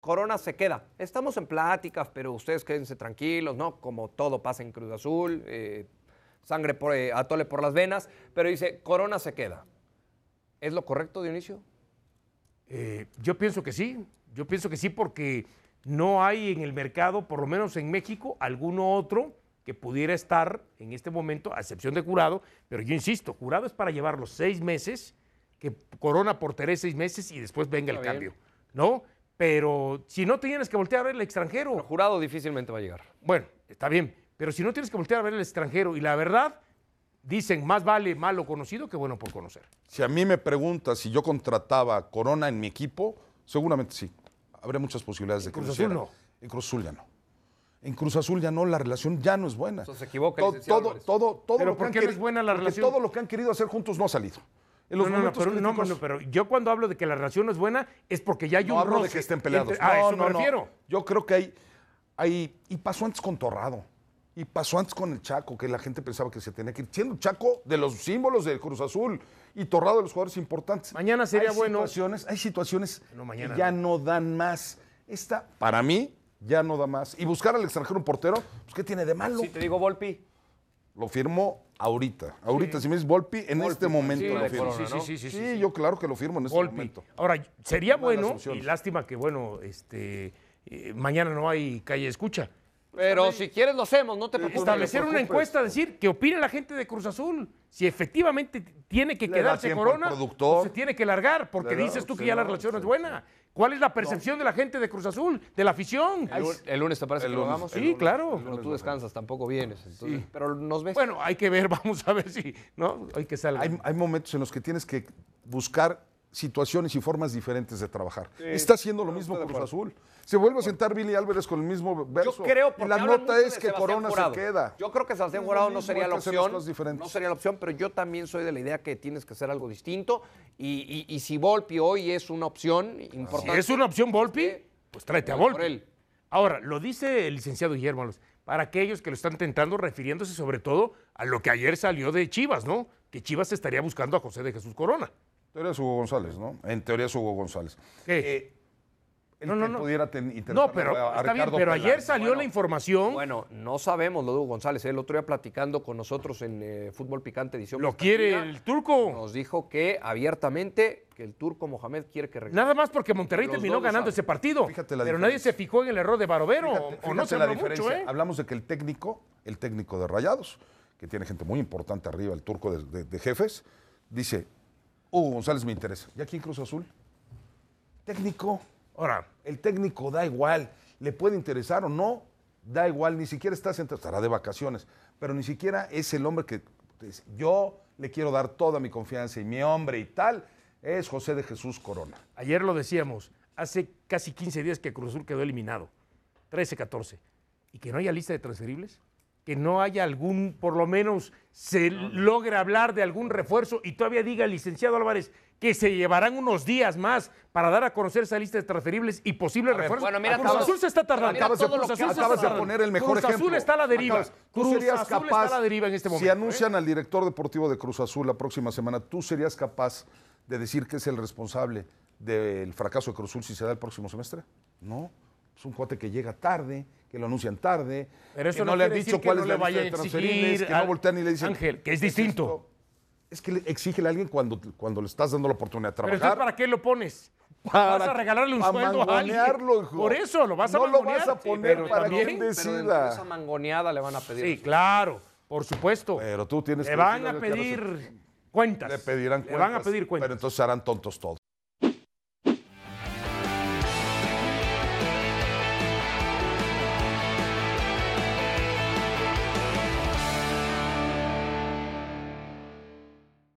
Corona se queda. Estamos en pláticas, pero ustedes quédense tranquilos, ¿no? Como todo pasa en Cruz Azul, eh, sangre por, eh, atole por las venas, pero dice, Corona se queda. ¿Es lo correcto, Dionisio? Eh, yo pienso que sí, yo pienso que sí porque no hay en el mercado, por lo menos en México, alguno otro que pudiera estar en este momento, a excepción de Curado, pero yo insisto, Curado es para llevar los seis meses, que Corona por seis meses y después venga el cambio, ¿no? pero si no tienes que voltear a ver el extranjero. El jurado difícilmente va a llegar. Bueno, está bien, pero si no tienes que voltear a ver el extranjero, y la verdad, dicen más vale malo conocido que bueno por conocer. Si a mí me preguntas si yo contrataba Corona en mi equipo, seguramente sí. Habría muchas posibilidades de que Cruz Azul no. En Cruz Azul ya no. En Cruz Azul ya no, la relación ya no es buena. se equivoca. Todo, todo, todo, es buena Todo lo que han querido hacer juntos no ha salido no, pero, yo cuando hablo de que la relación no es buena es porque ya hay no, hablo de que estén peleados. Entre, ah, a eso me refiero. Yo creo que hay, hay... Y pasó antes con Torrado. Y pasó antes con el Chaco, que la gente pensaba que se tenía que ir. Siendo Chaco de los símbolos del Cruz Azul y Torrado de los jugadores importantes. Mañana sería hay bueno. Situaciones, hay situaciones que ya no. dan más. Esta, para mí, ya no da más. Y buscar al extranjero un portero, pues, ¿qué tiene de malo? Si te digo, Volpi, lo firmo ahorita. Ahorita, si me dices Volpi, en este momento lo firmo. sí, yo claro que lo firmo en este momento. Ahora, sería bueno, y lástima que, bueno, este, eh, mañana no hay calle escucha. Pero si quieres lo hacemos, no te preocupes. Establecer una encuesta, decir que opine la gente de Cruz Azul. Si efectivamente tiene que quedarse Corona, pues se tiene que largar, porque dices tú que ya la relación es buena. ¿Cuál es la percepción de la gente de Cruz Azul, de la afición? El, lunes te parece que lo vamos. Sí, claro. Pero tú descansas, tampoco vienes. Pero nos ves. Bueno, hay que ver, vamos a ver si, ¿no? Hay que hay momentos en los que tienes que buscar situaciones y formas diferentes de trabajar. está haciendo lo mismo Cruz Azul. Se vuelve a sentar Billy Álvarez con el mismo verso. creo y la nota es que Corona se queda. Yo creo que Sebastián Jurado no sería la opción. No sería la opción, pero yo también soy de la idea que tienes que hacer algo distinto. Y, y si Volpi hoy es una opción ah, importante. Si es una opción pues Volpi, pues tráete a Volpi. Ahora, lo dice el licenciado Guillermo para aquellos que lo están tentando, refiriéndose sobre todo a lo que ayer salió de Chivas, ¿no? Que Chivas estaría buscando a José de Jesús Corona teoría es Hugo González, ¿no? En teoría es Hugo González. Eh, no, pudiera No, pero, está bien, pero ayer salió la información. Bueno, no sabemos lo de Hugo González. ¿eh? El otro día platicando con nosotros en eh, Fútbol Picante edición. ¿Lo quiere el turco? Nos dijo que abiertamente que el turco Mohamed quiere que regrese. Nada más porque Monterrey terminó ganando ese partido. pero nadie se fijó en el error de Barovero. o no se la diferencia. Hablamos de que el técnico, el técnico de Rayados, que tiene gente muy importante arriba, el turco de jefes, dice, Hugo uh, González me interesa. ¿Y aquí en Cruz Azul? Técnico. Ahora, el técnico da igual. Le puede interesar o no, da igual. Ni siquiera está sentado, estará de vacaciones. Pero ni siquiera es el hombre que pues, yo le quiero dar toda mi confianza y mi hombre y tal. Es José de Jesús Corona. Ayer lo decíamos, hace casi 15 días que Cruz Azul quedó eliminado. 13-14. ¿Y que no haya lista de transferibles? que no haya algún, por lo menos se logre hablar de algún refuerzo y todavía diga el licenciado Álvarez que se llevarán unos días más para dar a conocer esa lista de transferibles y posibles refuerzos. Bueno, mira, Cruz Azul se está tardando. Acabas, de, poner el mejor Cruz Azul está a la deriva. Cruz Azul está a la deriva en este momento. Si ¿eh? anuncian al director deportivo de Cruz Azul la próxima semana, ¿tú serías capaz de decir que es el responsable del fracaso de Cruz Azul si se da el próximo semestre? No es un cuate que llega tarde, que lo anuncian tarde, Pero eso que no, le han dicho cuál es la lista que no voltean y le dicen... Ángel, que es distinto. Es, que le a alguien cuando, cuando le estás dando la oportunidad de trabajar. ¿Pero entonces para qué lo pones? Para, vas a regalarle un sueldo a alguien. Por eso lo vas a no mangonear. No lo vas a poner para que quien decida. Pero esa mangoneada le van a pedir. Sí, claro, por supuesto. Pero tú tienes le van a pedir cuentas. Le pedirán cuentas. Le van a pedir cuentas. Pero entonces serán tontos todos.